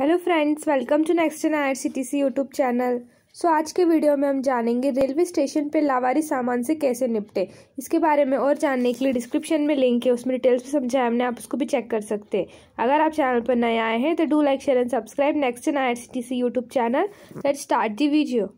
hello friends welcome to next N I YouTube channel so आज के video में हम जानेंगे रेलवे स्टेशन पर लावारी सामान से कैसे निपटे इसके बारे में और जानने के लिए डिस्क्रिप्शन में लिंक है उसमें डिटेल्स भी समझाया हमने आप उसको भी चेक कर सकते हैं अगर आप चैनल पर नए आए हैं तो do like share and subscribe next N I YouTube channel let start the video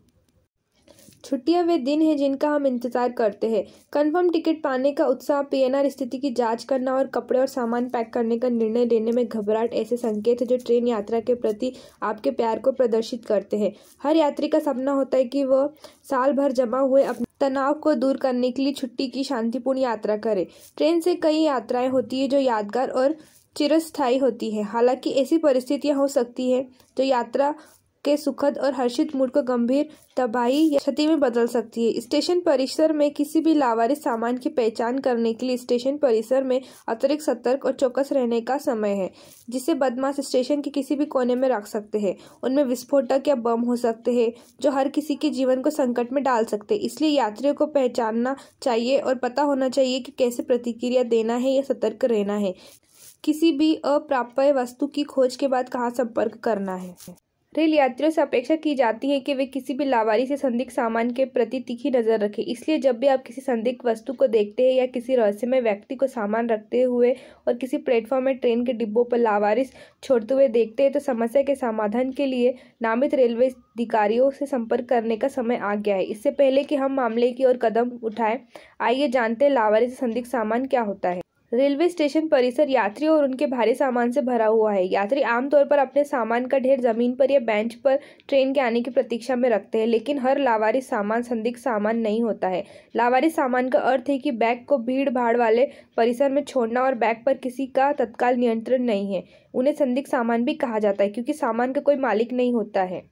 छुट्टियां वे दिन हैं जिनका हम इंतजार करते हैं कंफर्म टिकट पाने का उत्साह पीएनआर स्थिति की जांच करना और कपड़े और सामान पैक करने का निर्णय लेने में घबराहट ऐसे संकेत है जो ट्रेन यात्रा के प्रति आपके प्यार को प्रदर्शित करते हैं हर यात्री का सपना होता है कि वह साल भर जमा हुए अपने तनाव को दूर करने के लिए छुट्टी की शांतिपूर्ण यात्रा करें ट्रेन से कई यात्राएं होती है जो यादगार और चिरस्थायी होती है हालांकि ऐसी परिस्थितियां हो सकती है जो यात्रा के सुखद और हर्षित मूड को गंभीर तबाही या क्षति में बदल सकती है स्टेशन परिसर में किसी भी लावारिस सामान की पहचान करने के लिए स्टेशन परिसर में अतिरिक्त सतर्क और चौकस रहने का समय है जिसे बदमाश स्टेशन के किसी भी कोने में रख सकते हैं उनमें विस्फोटक या बम हो सकते हैं जो हर किसी के जीवन को संकट में डाल सकते हैं इसलिए यात्रियों को पहचानना चाहिए और पता होना चाहिए कि कैसे प्रतिक्रिया देना है या सतर्क रहना है किसी भी अप्राप्य वस्तु की खोज के बाद कहाँ संपर्क करना है रेल यात्रियों से अपेक्षा की जाती है कि वे किसी भी लावारी से संदिग्ध सामान के प्रति तीखी नज़र रखें इसलिए जब भी आप किसी संदिग्ध वस्तु को देखते हैं या किसी रहस्यमय व्यक्ति को सामान रखते हुए और किसी प्लेटफॉर्म में ट्रेन के डिब्बों पर लावारिस छोड़ते हुए देखते हैं तो समस्या के समाधान के लिए नामित रेलवे अधिकारियों से संपर्क करने का समय आ गया है इससे पहले कि हम मामले की ओर कदम उठाएं आइए जानते हैं लावारिस संदिग्ध सामान क्या होता है रेलवे स्टेशन परिसर यात्रियों और उनके भारी सामान से भरा हुआ है यात्री आमतौर पर अपने सामान का ढेर जमीन पर या बेंच पर ट्रेन के आने की प्रतीक्षा में रखते हैं लेकिन हर लावारिस सामान संदिग्ध सामान नहीं होता है लावारिस सामान का अर्थ है कि बैग को भीड़ भाड़ वाले परिसर में छोड़ना और बैग पर किसी का तत्काल नियंत्रण नहीं है उन्हें संदिग्ध सामान भी कहा जाता है क्योंकि सामान का कोई मालिक नहीं होता है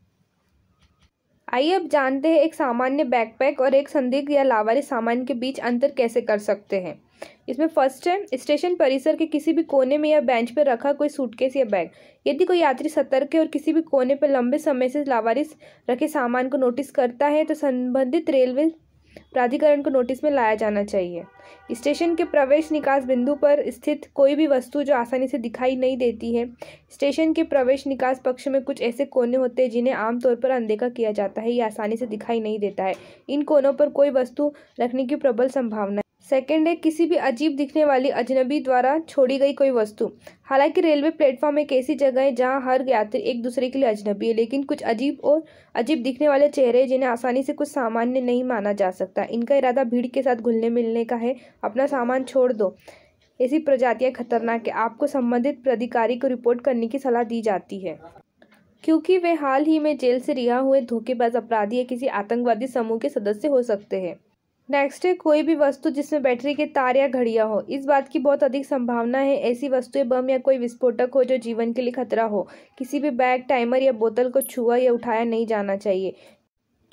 आइए अब जानते हैं एक सामान्य बैकपैक और एक संदिग्ध या लावारिस सामान के बीच अंतर कैसे कर सकते हैं इसमें फर्स्ट है स्टेशन परिसर के किसी भी कोने में या बेंच पर रखा कोई सूटकेस या बैग यदि कोई यात्री सतर्क है और किसी भी कोने पर लंबे समय से लावारिस रखे सामान को नोटिस करता है तो संबंधित रेलवे प्राधिकरण को नोटिस में लाया जाना चाहिए स्टेशन के प्रवेश निकास बिंदु पर स्थित कोई भी वस्तु जो आसानी से दिखाई नहीं देती है स्टेशन के प्रवेश निकास पक्ष में कुछ ऐसे कोने होते हैं जिन्हें आमतौर पर अनदेखा किया जाता है या आसानी से दिखाई नहीं देता है इन कोनों पर कोई वस्तु रखने की प्रबल संभावना सेकंड है किसी भी अजीब दिखने वाली अजनबी द्वारा छोड़ी गई कोई वस्तु हालांकि रेलवे प्लेटफॉर्म एक ऐसी जगह है जहां हर यात्री एक दूसरे के लिए अजनबी है लेकिन कुछ अजीब और अजीब दिखने वाले चेहरे जिन्हें आसानी से कुछ सामान्य नहीं माना जा सकता इनका इरादा भीड़ के साथ घुलने मिलने का है अपना सामान छोड़ दो ऐसी प्रजातियाँ खतरनाक है आपको संबंधित प्राधिकारी को रिपोर्ट करने की सलाह दी जाती है क्योंकि वे हाल ही में जेल से रिहा हुए धोखेबाज अपराधी या किसी आतंकवादी समूह के सदस्य हो सकते हैं नेक्स्ट है कोई भी वस्तु जिसमें बैटरी के तार या घड़िया हो इस बात की बहुत अधिक संभावना है ऐसी वस्तुएं बम या कोई विस्फोटक हो जो जीवन के लिए खतरा हो किसी भी बैग टाइमर या बोतल को छुआ या उठाया नहीं जाना चाहिए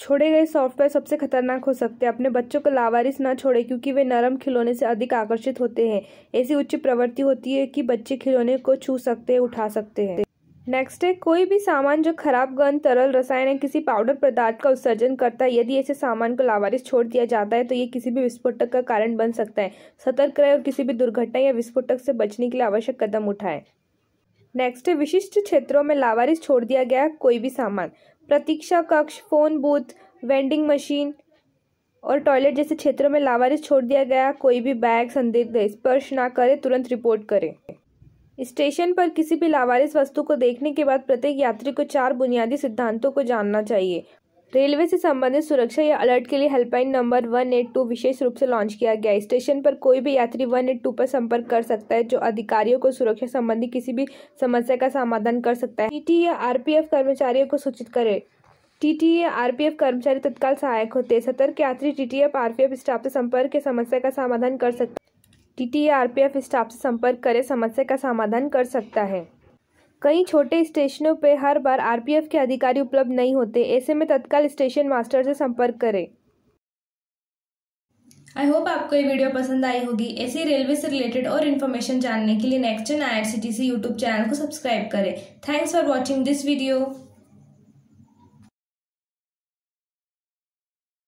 छोड़े गए सॉफ्टवेयर सबसे खतरनाक हो सकते हैं अपने बच्चों को लावारिस ना छोड़े क्योंकि वे नरम खिलौने से अधिक आकर्षित होते हैं ऐसी उच्च प्रवृत्ति होती है कि बच्चे खिलौने को छू सकते हैं उठा सकते हैं नेक्स्ट है कोई भी सामान जो खराब गन तरल रसायन या किसी पाउडर पदार्थ का उत्सर्जन करता है यदि ऐसे सामान को लावारिस छोड़ दिया जाता है तो ये किसी भी विस्फोटक का कारण बन सकता है सतर्क रहे और किसी भी दुर्घटना या विस्फोटक से बचने के लिए आवश्यक कदम उठाएं नेक्स्ट है विशिष्ट क्षेत्रों में लावारिस छोड़ दिया गया कोई भी सामान प्रतीक्षा कक्ष फ़ोन बूथ वेंडिंग मशीन और टॉयलेट जैसे क्षेत्रों में लावारिस छोड़ दिया गया कोई भी बैग संदिग्ध स्पर्श ना करें तुरंत रिपोर्ट करें स्टेशन पर किसी भी लावारिस वस्तु को देखने के बाद प्रत्येक यात्री को चार बुनियादी सिद्धांतों को जानना चाहिए रेलवे से संबंधित सुरक्षा या अलर्ट के लिए helpline number one eight two विशेष रूप से लॉन्च किया गया है स्टेशन पर कोई भी यात्री वन एट टू पर संपर्क कर सकता है जो अधिकारियों को सुरक्षा संबंधी किसी भी समस्या का समाधान कर सकता है टी या आर कर्मचारियों को सूचित करें टीटी या आरपीएफ कर्मचारी तत्काल सहायक होते हैं सतर्क यात्री पी एफ स्टाफ से संपर्क के समस्या का समाधान कर सकते टीटी या आरपीएफ स्टाफ से संपर्क करें समस्या का समाधान कर सकता है कई छोटे स्टेशनों पर हर बार आरपीएफ के अधिकारी उपलब्ध नहीं होते ऐसे में तत्काल स्टेशन मास्टर से संपर्क करें आई होप आपको ये वीडियो पसंद आई होगी ऐसी रेलवे से रिलेटेड और इन्फॉर्मेशन जानने के लिए next N I YouTube channel को सब्सक्राइब करें thanks for watching this video